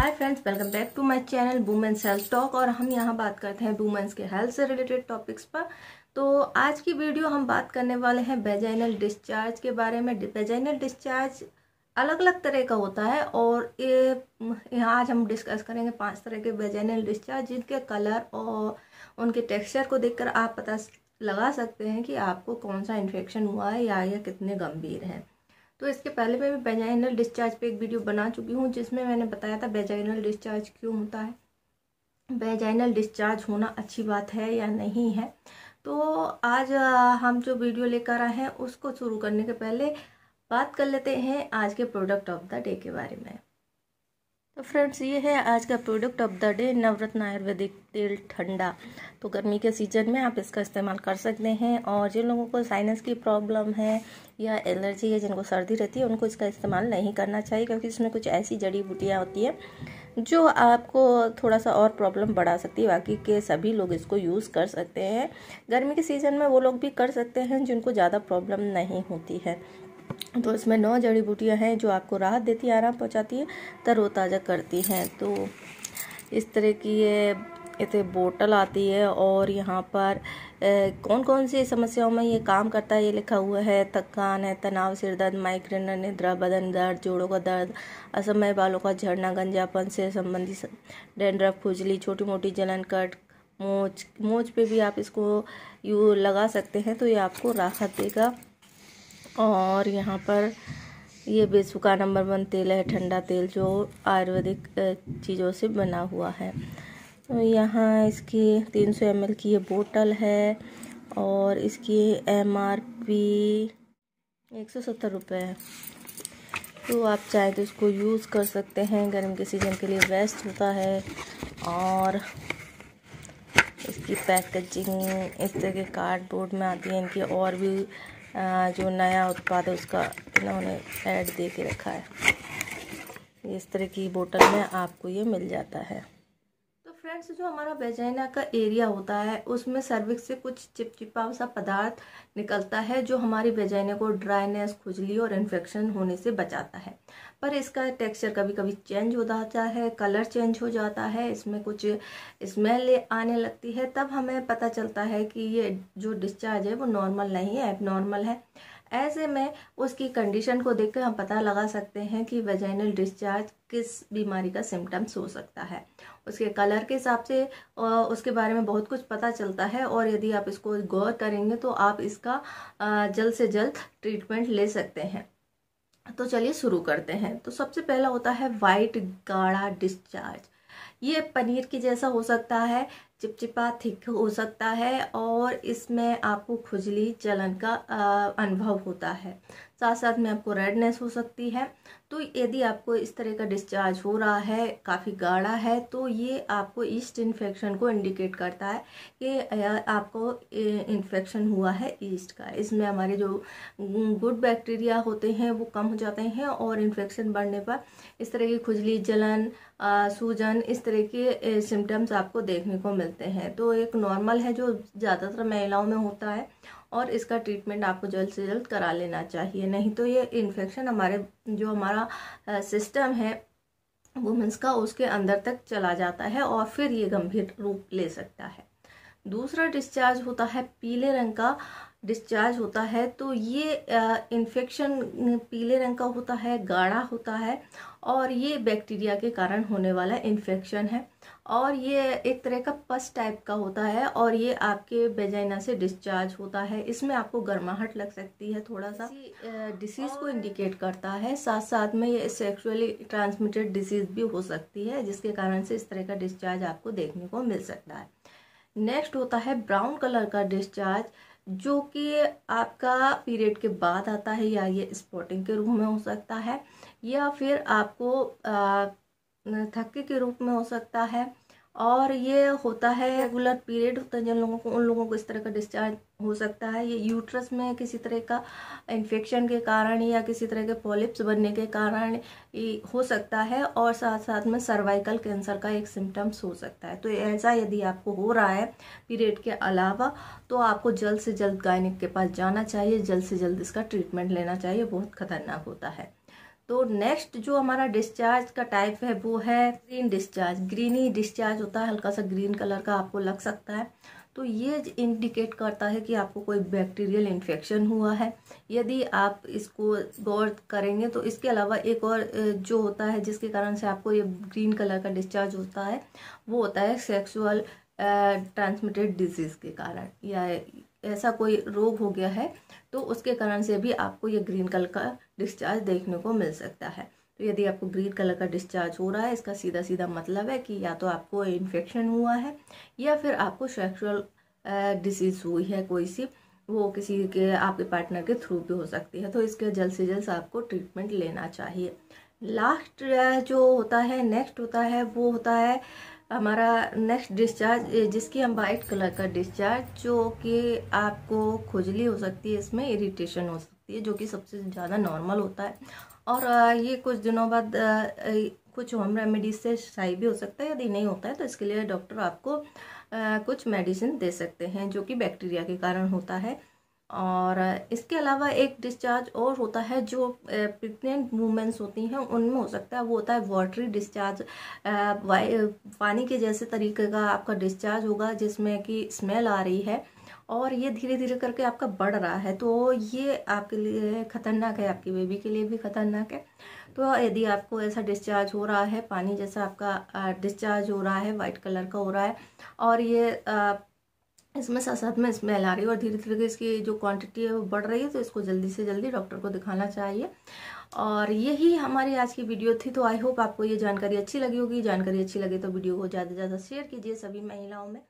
hi friends welcome back to my channel women's health talk और हम यहाँ बात करते हैं वुमेंस के हेल्थ से रिलेटेड टॉपिक्स पर तो आज की वीडियो हम बात करने वाले हैं बेजाइनल डिस्चार्ज के बारे में बेजाइनल डिस्चार्ज अलग अलग तरह का होता है और ये आज हम डिस्कस करेंगे पांच तरह के वेजाइनल डिस्चार्ज जिनके कलर और उनके टेक्सचर को देखकर आप पता लगा सकते हैं कि आपको कौन सा इन्फेक्शन हुआ है या यह कितने गंभीर हैं तो इसके पहले मैं भी बेजाइनल डिस्चार्ज पे एक वीडियो बना चुकी हूँ जिसमें मैंने बताया था बेजाइनल डिस्चार्ज क्यों होता है बेजाइनल डिस्चार्ज होना अच्छी बात है या नहीं है तो आज हम जो वीडियो लेकर आए हैं उसको शुरू करने के पहले बात कर लेते हैं आज के प्रोडक्ट ऑफ द डे के बारे में तो फ्रेंड्स ये है आज का product of the day Navratna Ayurvedic तेल ठंडा तो गर्मी के सीजन में आप इसका इस्तेमाल कर सकते हैं और जिन लोगों को साइनस की प्रॉब्लम है या एलर्जी है जिनको सर्दी रहती है उनको इसका इस्तेमाल नहीं करना चाहिए क्योंकि इसमें कुछ ऐसी जड़ी बूटियाँ होती हैं जो आपको थोड़ा सा और प्रॉब्लम बढ़ा सकती है बाकी के सभी लोग इसको यूज़ कर सकते हैं गर्मी के सीज़न में वो लोग भी कर सकते हैं जिनको ज़्यादा प्रॉब्लम नहीं होती है तो इसमें नौ जड़ी बूटियाँ हैं जो आपको राहत देती है आराम पहुँचाती है तरोताज़ा करती हैं तो इस तरह की ये इसे बोतल आती है और यहाँ पर ए, कौन कौन सी समस्याओं में ये काम करता है ये लिखा हुआ है थकान है तनाव सिरदर्द माइग्रेन निद्रा बदन दर्द जोड़ों का दर्द असमय बालों का झड़ना गंजापन से संबंधित डेंड्रफ खुजली छोटी मोटी जलन कट मोच मोच पे भी आप इसको यू लगा सकते हैं तो ये आपको राहत देगा और यहाँ पर ये बेसुका नंबर वन तेल है ठंडा तेल जो आयुर्वेदिक चीज़ों से बना हुआ है तो यहाँ इसकी 300 सौ की ये बोतल है और इसकी एम आर पी एक सौ सत्तर रुपये है तो आप चाहे तो इसको यूज़ कर सकते हैं गर्म के सीज़न के लिए बेस्ट होता है और इसकी पैकेजिंग इस तरह के कार्डबोर्ड में आती है इनकी और भी जो नया उत्पाद है उसका इन्होंने ऐड दे के रखा है इस तरह की बोतल में आपको ये मिल जाता है फ्रेंड्स जो हमारा वेजाइना का एरिया होता है उसमें सर्विक से कुछ चिपचिपा सा पदार्थ निकलता है जो हमारी वेजाइना को ड्राइनेस खुजली और इन्फेक्शन होने से बचाता है पर इसका टेक्सचर कभी कभी चेंज हो जाता है कलर चेंज हो जाता है इसमें कुछ स्मेल आने लगती है तब हमें पता चलता है कि ये जो डिस्चार्ज है वो नॉर्मल नहीं है एबनॉर्मल है ऐसे में उसकी कंडीशन को देखकर हम पता लगा सकते हैं कि वेजाइनल डिस्चार्ज किस बीमारी का सिम्टम्स हो सकता है उसके कलर के हिसाब से उसके बारे में बहुत कुछ पता चलता है और यदि आप इसको गौर करेंगे तो आप इसका जल्द से जल्द ट्रीटमेंट ले सकते हैं तो चलिए शुरू करते हैं तो सबसे पहला होता है वाइट गाढ़ा डिस्चार्ज ये पनीर की जैसा हो सकता है चिपचिपा थिक हो सकता है और इसमें आपको खुजली जलन का अनुभव होता है साथ साथ में आपको रेडनेस हो सकती है तो यदि आपको इस तरह का डिस्चार्ज हो रहा है काफ़ी गाढ़ा है तो ये आपको ईस्ट इन्फेक्शन को इंडिकेट करता है कि आपको इन्फेक्शन हुआ है ईस्ट का इसमें हमारे जो गुड बैक्टीरिया होते हैं वो कम हो जाते हैं और इन्फेक्शन बढ़ने पर इस तरह की खुजली जलन सूजन इस तरह के सिम्टम्स आपको देखने को मिलते हैं तो एक नॉर्मल है जो ज़्यादातर महिलाओं में होता है और इसका ट्रीटमेंट आपको जल्द से जल्द करा लेना चाहिए नहीं तो ये इन्फेक्शन हमारे जो हमारा सिस्टम है वुमेंस का उसके अंदर तक चला जाता है और फिर ये गंभीर रूप ले सकता है दूसरा डिस्चार्ज होता है पीले रंग का डिस्चार्ज होता है तो ये इन्फेक्शन पीले रंग का होता है गाढ़ा होता है और ये बैक्टीरिया के कारण होने वाला इन्फेक्शन है और ये एक तरह का पस टाइप का होता है और ये आपके बेजाइना से डिस्चार्ज होता है इसमें आपको गर्माहट लग सकती है थोड़ा सा डिसीज़ को इंडिकेट करता है साथ साथ में ये सेक्सुअली ट्रांसमिटेड डिसीज़ भी हो सकती है जिसके कारण से इस तरह का डिस्चार्ज आपको देखने को मिल सकता है नेक्स्ट होता है ब्राउन कलर का डिस्चार्ज जो कि आपका पीरियड के बाद आता है या ये स्पॉटिंग के रूप में हो सकता है या फिर आपको थक्के के रूप में हो सकता है और ये होता है रेगुलर पीरियड होता है जिन लोगों को उन लोगों को इस तरह का डिस्चार्ज हो सकता है ये यूट्रस में किसी तरह का इन्फेक्शन के कारण या किसी तरह के पॉलिप्स बनने के कारण हो सकता है और साथ साथ में सर्वाइकल कैंसर का एक सिम्टम्स हो सकता है तो ऐसा यदि आपको हो रहा है पीरियड के अलावा तो आपको जल्द से जल्द गायनिक के पास जाना चाहिए जल्द से जल्द इसका ट्रीटमेंट लेना चाहिए बहुत खतरनाक होता है तो नेक्स्ट जो हमारा डिस्चार्ज का टाइप है वो है ग्रीन डिस्चार्ज ग्रीनी डिस्चार्ज होता है हल्का सा ग्रीन कलर का आपको लग सकता है तो ये इंडिकेट करता है कि आपको कोई बैक्टीरियल इन्फेक्शन हुआ है यदि आप इसको गौर करेंगे तो इसके अलावा एक और जो होता है जिसके कारण से आपको ये ग्रीन कलर का डिस्चार्ज होता है वो होता है सेक्सुअल ट्रांसमिटेड डिजीज़ के कारण या ऐसा कोई रोग हो गया है तो उसके कारण से भी आपको ये ग्रीन कलर का डिस्चार्ज देखने को मिल सकता है तो यदि आपको ग्रीन कलर का डिस्चार्ज हो रहा है इसका सीधा सीधा मतलब है कि या तो आपको इन्फेक्शन हुआ है या फिर आपको सेक्सुअल डिसीज़ हुई है कोई सी वो किसी के आपके पार्टनर के थ्रू भी हो सकती है तो इसके जल्द से जल्द आपको ट्रीटमेंट लेना चाहिए लास्ट जो होता है नेक्स्ट होता है वो होता है हमारा नेक्स्ट डिस्चार्ज जिसकी हम वाइट कलर का डिस्चार्ज जो कि आपको खुजली हो सकती है इसमें इरिटेशन हो सकती है जो कि सबसे ज़्यादा नॉर्मल होता है और ये कुछ दिनों बाद कुछ होम रेमेडीज से सही भी हो सकता है यदि नहीं होता है तो इसके लिए डॉक्टर आपको कुछ मेडिसिन दे सकते हैं जो कि बैक्टीरिया के कारण होता है और इसके अलावा एक डिस्चार्ज और होता है जो प्रेगनेंट वूमेंस होती हैं उनमें हो सकता है वो होता है वाटरी डिस्चार्ज पानी के जैसे तरीके का आपका डिस्चार्ज होगा जिसमें कि स्मेल आ रही है और ये धीरे धीरे करके आपका बढ़ रहा है तो ये आपके लिए ख़तरनाक है आपकी बेबी के लिए भी ख़तरनाक है तो यदि आपको ऐसा डिस्चार्ज हो रहा है पानी जैसा आपका डिस्चार्ज हो रहा है वाइट कलर का हो रहा है और ये इसमें साथ साथ में स्मेल आ रही है और धीरे धीरे इसकी जो क्वांटिटी है वो बढ़ रही है तो इसको जल्दी से जल्दी डॉक्टर को दिखाना चाहिए और यही हमारी आज की वीडियो थी तो आई होप आपको ये जानकारी अच्छी लगी होगी जानकारी अच्छी लगी तो वीडियो को ज़्यादा से ज़्यादा शेयर कीजिए सभी महिलाओं में